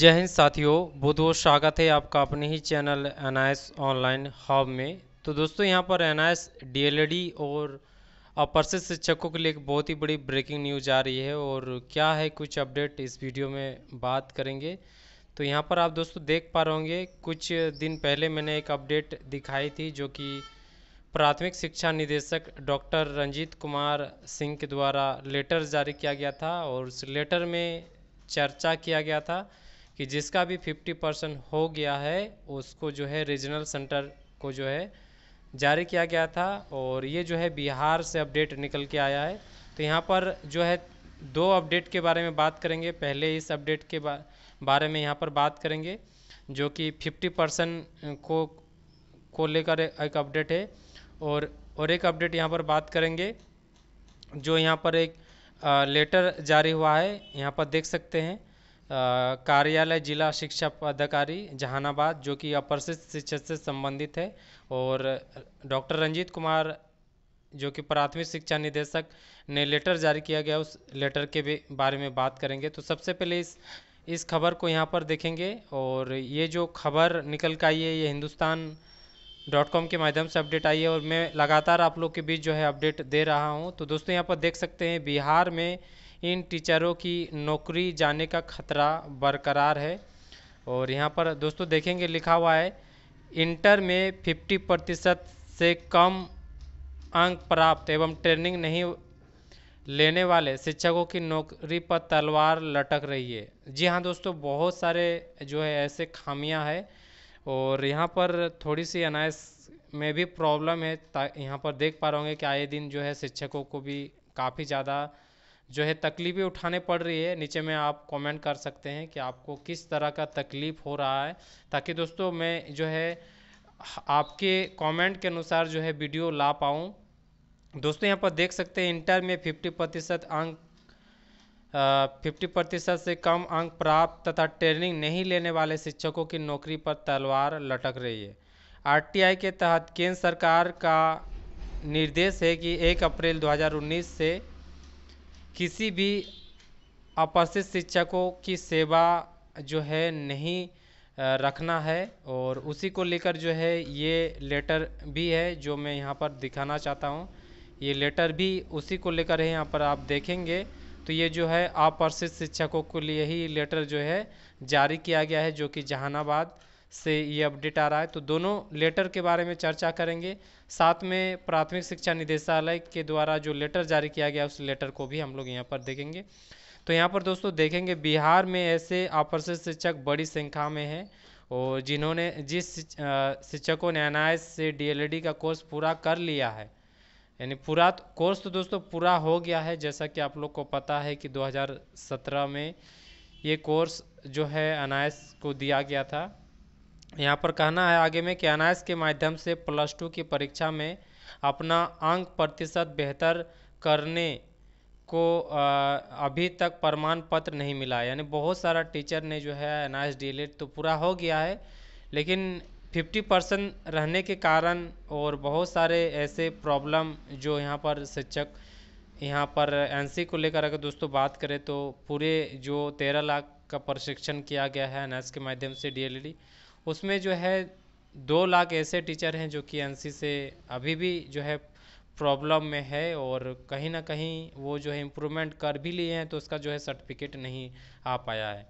जय हिंद साथियों बहुत बहुत स्वागत है आपका अपने ही चैनल एन ऑनलाइन हब में तो दोस्तों यहाँ पर एन डीएलडी e और अपर्सिस शिक्षकों के लिए एक बहुत ही बड़ी ब्रेकिंग न्यूज आ रही है और क्या है कुछ अपडेट इस वीडियो में बात करेंगे तो यहाँ पर आप दोस्तों देख पा रहे होंगे कुछ दिन पहले मैंने एक अपडेट दिखाई थी जो कि प्राथमिक शिक्षा निदेशक डॉक्टर रंजीत कुमार सिंह के द्वारा लेटर जारी किया गया था और उस लेटर में चर्चा किया गया था कि जिसका भी फिफ्टी परसेंट हो गया है उसको जो है रीजनल सेंटर को जो है जारी किया गया था और ये जो है बिहार से अपडेट निकल के आया है तो यहाँ पर जो है दो अपडेट के बारे में बात करेंगे पहले इस अपडेट के बा, बारे में यहाँ पर बात करेंगे जो कि फिफ्टी परसेंट को को लेकर एक अपडेट है और और एक अपडेट यहाँ पर बात करेंगे जो यहाँ पर एक आ, लेटर जारी हुआ है यहाँ पर देख सकते हैं कार्यालय जिला शिक्षा पदाधिकारी जहानाबाद जो कि अप्रशिक्षित शिक्षक से संबंधित है और डॉक्टर रंजीत कुमार जो कि प्राथमिक शिक्षा निदेशक ने लेटर जारी किया गया उस लेटर के बारे में बात करेंगे तो सबसे पहले इस इस खबर को यहाँ पर देखेंगे और ये जो खबर निकल के आई है ये हिंदुस्तान डॉट कॉम के माध्यम से अपडेट आई है और मैं लगातार आप लोग के बीच जो है अपडेट दे रहा हूँ तो दोस्तों यहाँ पर देख सकते हैं बिहार में इन टीचरों की नौकरी जाने का खतरा बरकरार है और यहाँ पर दोस्तों देखेंगे लिखा हुआ है इंटर में 50 प्रतिशत से कम अंक प्राप्त एवं ट्रेनिंग नहीं लेने वाले शिक्षकों की नौकरी पर तलवार लटक रही है जी हाँ दोस्तों बहुत सारे जो है ऐसे खामियां हैं और यहाँ पर थोड़ी सी अनायस में भी प्रॉब्लम है यहाँ पर देख पा रहे होंगे कि आए दिन जो है शिक्षकों को भी काफ़ी ज़्यादा जो है तकलीफ़ें उठाने पड़ रही है नीचे में आप कमेंट कर सकते हैं कि आपको किस तरह का तकलीफ़ हो रहा है ताकि दोस्तों मैं जो है आपके कमेंट के अनुसार जो है वीडियो ला पाऊँ दोस्तों यहाँ पर देख सकते हैं इंटर में फिफ्टी प्रतिशत अंक फिफ्टी प्रतिशत से कम अंक प्राप्त तथा ट्रेनिंग नहीं लेने वाले शिक्षकों की नौकरी पर तलवार लटक रही है आरटीआई के तहत केंद्र सरकार का निर्देश है कि 1 अप्रैल 2019 से किसी भी अपस्थित शिक्षकों की सेवा जो है नहीं रखना है और उसी को लेकर जो है ये लेटर भी है जो मैं यहाँ पर दिखाना चाहता हूँ ये लेटर भी उसी को लेकर है यहाँ पर आप देखेंगे तो ये जो है अप्रशिक्षित शिक्षकों के लिए ही लेटर जो है जारी किया गया है जो कि जहानाबाद से ये अपडेट आ रहा है तो दोनों लेटर के बारे में चर्चा करेंगे साथ में प्राथमिक शिक्षा निदेशालय के द्वारा जो लेटर जारी किया गया उस लेटर को भी हम लोग यहाँ पर देखेंगे तो यहाँ पर दोस्तों देखेंगे बिहार में ऐसे आकर्षित शिक्षक बड़ी संख्या में हैं और जिन्होंने जिस शिक्षकों ने एन से डीएलएडी e का कोर्स पूरा कर लिया है यानी पूरा कोर्स तो दोस्तों पूरा हो गया है जैसा कि आप लोग को पता है कि 2017 में ये कोर्स जो है अनायस को दिया गया था यहाँ पर कहना है आगे में कि अनायस के माध्यम से प्लस टू की परीक्षा में अपना अंक प्रतिशत बेहतर करने को अभी तक प्रमाण पत्र नहीं मिला यानी बहुत सारा टीचर ने जो है अनायस डी तो पूरा हो गया है लेकिन फिफ्टी परसेंट रहने के कारण और बहुत सारे ऐसे प्रॉब्लम जो यहाँ पर शिक्षक यहाँ पर एनसी को लेकर अगर दोस्तों बात करें तो पूरे जो तेरह लाख का प्रशिक्षण किया गया है एन के माध्यम से डीएलडी e उसमें जो है दो लाख ऐसे टीचर हैं जो कि एनसी से अभी भी जो है प्रॉब्लम में है और कहीं ना कहीं वो जो है इम्प्रूवमेंट कर भी लिए हैं तो उसका जो है सर्टिफिकेट नहीं आ पाया है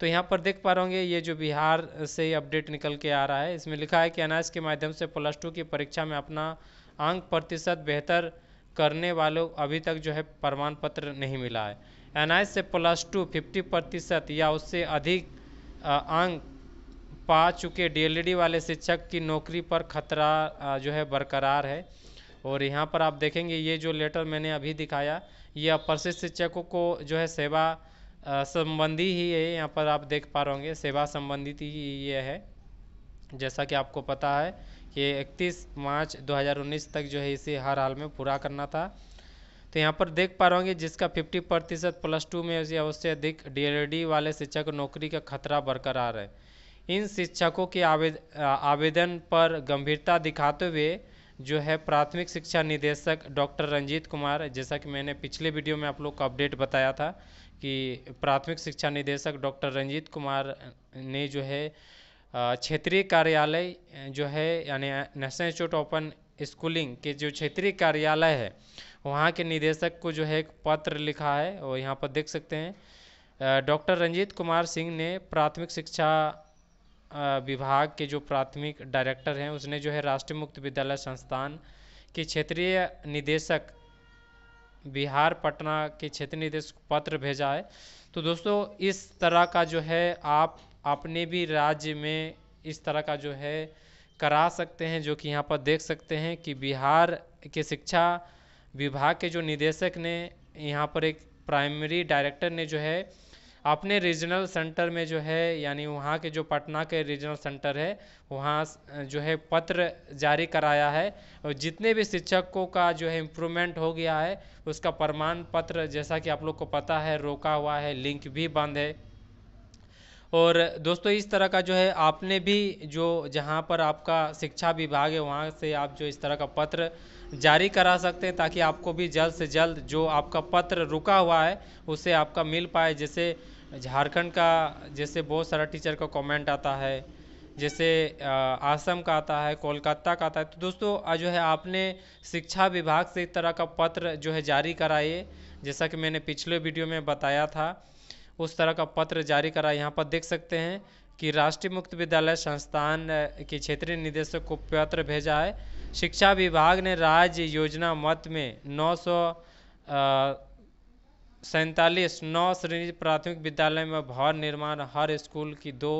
तो यहाँ पर देख पा रहे होंगे ये जो बिहार से अपडेट निकल के आ रहा है इसमें लिखा है कि अनाज के माध्यम से प्लस टू की परीक्षा में अपना अंक प्रतिशत बेहतर करने वालों अभी तक जो है प्रमाण पत्र नहीं मिला है एन से प्लस टू फिफ्टी प्रतिशत या उससे अधिक अंक पा चुके डीएलडी वाले शिक्षक की नौकरी पर खतरा जो है बरकरार है और यहाँ पर आप देखेंगे ये जो लेटर मैंने अभी दिखाया ये अप्रसिद्ध शिक्षकों को जो है सेवा संबंधी ही ये यहाँ पर आप देख पा रहे होंगे सेवा संबंधित ही ये है जैसा कि आपको पता है कि 31 मार्च 2019 तक जो है इसे हर हाल में पूरा करना था तो यहाँ पर देख पा रहे होंगे जिसका 50 प्रतिशत प्लस टू में अवश्य अधिक डीएलडी वाले शिक्षक नौकरी का खतरा बरकरार है इन शिक्षकों के आवेद आवेदन पर गंभीरता दिखाते हुए जो है प्राथमिक शिक्षा निदेशक डॉक्टर रंजीत कुमार जैसा कि मैंने पिछले वीडियो में आप लोग को अपडेट बताया था कि प्राथमिक शिक्षा निदेशक डॉक्टर रंजीत कुमार ने जो है क्षेत्रीय कार्यालय जो है यानी नेशनल इंस्टीट्यूट ओपन स्कूलिंग के जो क्षेत्रीय कार्यालय है वहाँ के निदेशक को जो है एक पत्र लिखा है और यहाँ पर देख सकते हैं डॉक्टर रंजीत कुमार सिंह ने प्राथमिक शिक्षा विभाग के जो प्राथमिक डायरेक्टर हैं उसने जो है राष्ट्रीय मुक्त विद्यालय संस्थान के क्षेत्रीय निदेशक बिहार पटना के क्षेत्रीय निदेशक को पत्र भेजा है तो दोस्तों इस तरह का जो है आप अपने भी राज्य में इस तरह का जो है करा सकते हैं जो कि यहाँ पर देख सकते हैं कि बिहार के शिक्षा विभाग के जो निदेशक ने यहाँ पर एक प्राइमरी डायरेक्टर ने जो है अपने रीजनल सेंटर में जो है यानी वहाँ के जो पटना के रीजनल सेंटर है वहाँ जो है पत्र जारी कराया है और जितने भी शिक्षकों का जो है इम्प्रूवमेंट हो गया है उसका प्रमाण पत्र जैसा कि आप लोग को पता है रोका हुआ है लिंक भी बंद है और दोस्तों इस तरह का जो है आपने भी जो जहाँ पर आपका शिक्षा विभाग है वहाँ से आप जो इस तरह का पत्र जारी करा सकते हैं ताकि आपको भी जल्द से जल्द जो आपका पत्र रुका हुआ है उसे आपका मिल पाए जैसे झारखंड का जैसे बहुत सारा टीचर का कमेंट आता है जैसे आसम का आता है कोलकाता का आता है तो दोस्तों जो है आपने शिक्षा विभाग से इस तरह का पत्र जो है जारी कराइए जैसा कि मैंने पिछले वीडियो में बताया था उस तरह का पत्र जारी करा यहाँ पर देख सकते हैं कि राष्ट्रीय मुक्त विद्यालय संस्थान के क्षेत्रीय निदेशक को पत्र भेजा है शिक्षा विभाग ने राज्य योजना मत में नौ सौ सैंतालीस नौ श्रेणी प्राथमिक विद्यालय में भवन निर्माण हर स्कूल की दो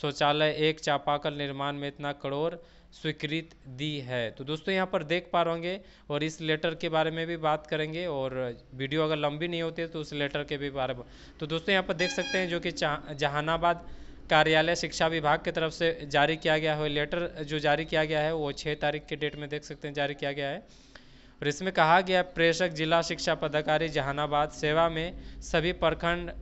शौचालय एक चापाकल निर्माण में इतना करोड़ स्वीकृत दी है तो दोस्तों यहाँ पर देख पा रहे और इस लेटर के बारे में भी बात करेंगे और वीडियो अगर लंबी नहीं होती है तो उस लेटर के भी बारे में तो दोस्तों यहाँ पर देख सकते हैं जो कि जहानाबाद कार्यालय शिक्षा विभाग की तरफ से जारी किया गया है लेटर जो जारी किया गया है वो छः तारीख के डेट में देख सकते हैं जारी किया गया है और इसमें कहा गया प्रेषक जिला शिक्षा पदाधिकारी जहानाबाद सेवा में सभी प्रखंड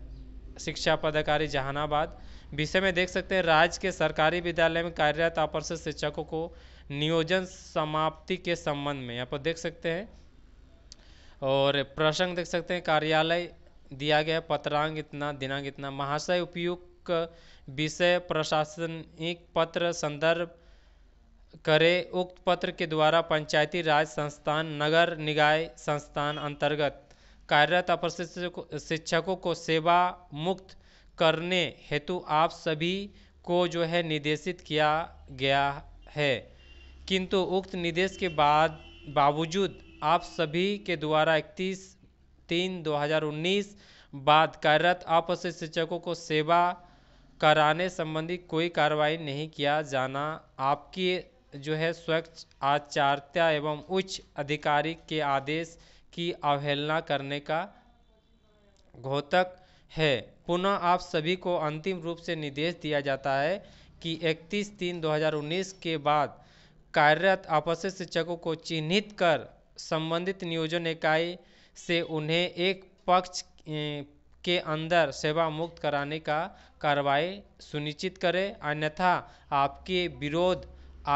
शिक्षा पदाधिकारी जहानाबाद विषय में देख सकते हैं राज्य के सरकारी विद्यालय में कार्यरत अपर शिक्षकों को नियोजन समाप्ति के संबंध में यहाँ पर देख सकते हैं और प्रसंग देख सकते हैं कार्यालय दिया गया पत्रांग इतना दिनांक इतना महाशय उपयुक्त विषय प्रशासनिक पत्र संदर्भ करे उक्त पत्र के द्वारा पंचायती राज संस्थान नगर निकाय संस्थान अंतर्गत कार्यरत अपर शिक्षकों को सेवा मुक्त करने हेतु आप सभी को जो है निर्देशित किया गया है किंतु उक्त निर्देश के बाद बावजूद आप सभी के द्वारा इकतीस तीन 2019 बाद कार्यरत अप्रशिक्षित शिक्षकों को सेवा कराने संबंधी कोई कार्रवाई नहीं किया जाना आपकी जो है स्वच्छ आचार्यता एवं उच्च अधिकारी के आदेश की अवहेलना करने का घोतक है पुनः आप सभी को अंतिम रूप से निर्देश दिया जाता है कि 31 तीन 2019 के बाद कार्यरत आपसी शिक्षकों को चिन्हित कर संबंधित नियोजन इकाई से उन्हें एक पक्ष के अंदर सेवा मुक्त कराने का कार्रवाई सुनिश्चित करें अन्यथा आपके विरोध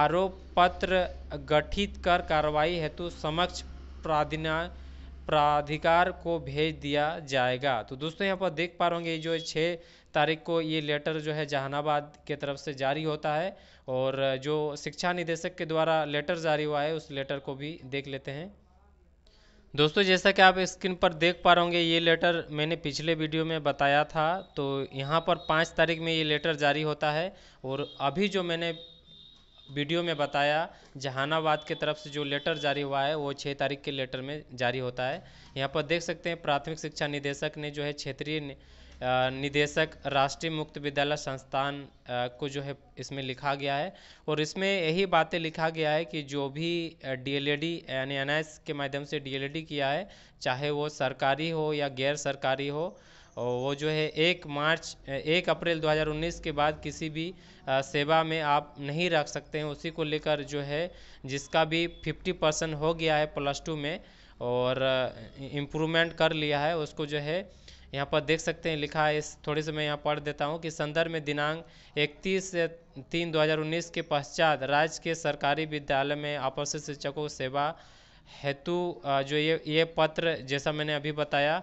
आरोप पत्र गठित कर कार्रवाई हेतु समक्ष प्राधिना प्राधिकार को भेज दिया जाएगा तो दोस्तों यहाँ पर देख पा रहे होंगे जो छः तारीख को ये लेटर जो है जहानाबाद के तरफ से जारी होता है और जो शिक्षा निदेशक के द्वारा लेटर जारी हुआ है उस लेटर को भी देख लेते हैं दोस्तों जैसा कि आप स्क्रीन पर देख पा रहे होंगे ये लेटर मैंने पिछले वीडियो में बताया था तो यहाँ पर पाँच तारीख में ये लेटर जारी होता है और अभी जो मैंने वीडियो में बताया जहानाबाद के तरफ से जो लेटर जारी हुआ है वो छः तारीख के लेटर में जारी होता है यहाँ पर देख सकते हैं प्राथमिक शिक्षा निदेशक ने जो है क्षेत्रीय निदेशक राष्ट्रीय मुक्त विद्यालय संस्थान को जो है इसमें लिखा गया है और इसमें यही बातें लिखा गया है कि जो भी डीएलएडी यानी एनएस के माध्यम से डीएलएडी किया है चाहे वो सरकारी हो या गैर सरकारी हो और वो जो है एक मार्च एक अप्रैल 2019 के बाद किसी भी सेवा में आप नहीं रख सकते हैं उसी को लेकर जो है जिसका भी 50 परसेंट हो गया है प्लस टू में और इम्प्रूवमेंट कर लिया है उसको जो है यहाँ पर देख सकते हैं लिखा है इस थोड़ी से मैं यहाँ पढ़ देता हूँ कि संदर्भ में दिनांक 31 से तीन दो के पश्चात राज्य के सरकारी विद्यालय में आपसी शिक्षकों सेवा हेतु जो ये ये पत्र जैसा मैंने अभी बताया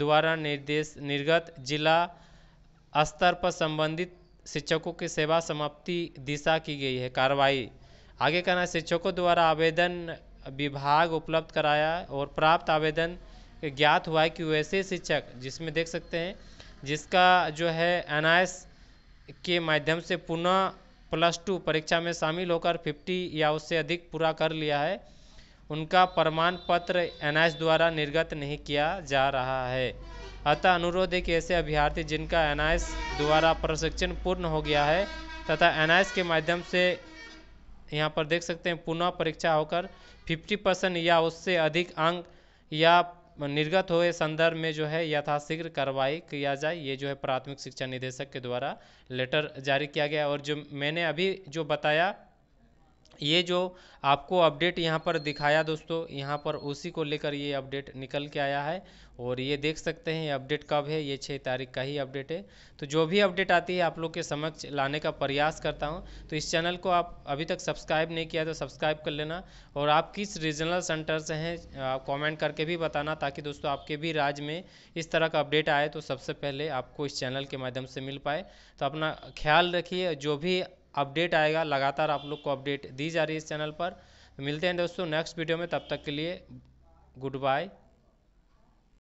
द्वारा निर्देश निर्गत जिला स्तर पर संबंधित शिक्षकों की सेवा समाप्ति दिशा की गई है कार्रवाई आगे कहना शिक्षकों द्वारा आवेदन विभाग उपलब्ध कराया और प्राप्त आवेदन ज्ञात हुआ है कि वैसे शिक्षक जिसमें देख सकते हैं जिसका जो है एन के माध्यम से पुनः प्लस टू परीक्षा में शामिल होकर 50 या उससे अधिक पूरा कर लिया है उनका प्रमाण पत्र एन द्वारा निर्गत नहीं किया जा रहा है अतः अनुरोध है कि ऐसे अभ्यर्थी जिनका एन द्वारा प्रशिक्षण पूर्ण हो गया है तथा एन के माध्यम से यहाँ पर देख सकते हैं पुनः परीक्षा होकर 50 परसेंट या उससे अधिक अंक या निर्गत हुए संदर्भ में जो है यथाशीघ्र कार्रवाई किया जाए ये जो है प्राथमिक शिक्षा निदेशक के द्वारा लेटर जारी किया गया और जो मैंने अभी जो बताया ये जो आपको अपडेट यहाँ पर दिखाया दोस्तों यहाँ पर उसी को लेकर ये अपडेट निकल के आया है और ये देख सकते हैं अपडेट कब है ये छः तारीख का ही अपडेट है तो जो भी अपडेट आती है आप लोग के समक्ष लाने का प्रयास करता हूँ तो इस चैनल को आप अभी तक सब्सक्राइब नहीं किया तो सब्सक्राइब कर लेना और आप किस रीजनल सेंटर से हैं कॉमेंट करके भी बताना ताकि दोस्तों आपके भी राज्य में इस तरह का अपडेट आए तो सबसे पहले आपको इस चैनल के माध्यम से मिल पाए तो अपना ख्याल रखिए जो भी अपडेट आएगा लगातार आप लोग को अपडेट दी जा रही है इस चैनल पर मिलते हैं दोस्तों नेक्स्ट वीडियो में तब तक के लिए गुड बाय